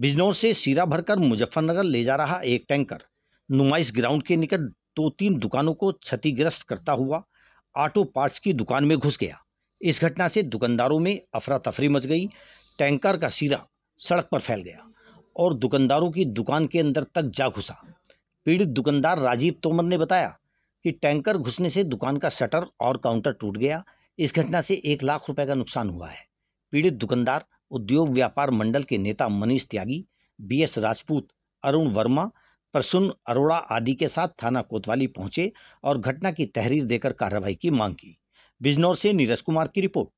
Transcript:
बिजनौर से सीरा भरकर मुजफ्फरनगर ले जा रहा एक टैंकर नुमाइश ग्राउंड के निकट दो तीन दुकानों को क्षतिग्रस्त करता हुआ ऑटो पार्ट्स की दुकान में घुस गया इस घटना से दुकानदारों में अफरा तफरी मच गई टैंकर का सीरा सड़क पर फैल गया और दुकानदारों की दुकान के अंदर तक जा घुसा पीड़ित दुकानदार राजीव तोमर ने बताया कि टैंकर घुसने से दुकान का शटर और काउंटर टूट गया इस घटना से एक लाख रुपए का नुकसान हुआ है पीड़ित दुकानदार उद्योग व्यापार मंडल के नेता मनीष त्यागी बी एस राजपूत अरुण वर्मा प्रसून अरोड़ा आदि के साथ थाना कोतवाली पहुंचे और घटना की तहरीर देकर कार्रवाई की मांग की बिजनौर से नीरज कुमार की रिपोर्ट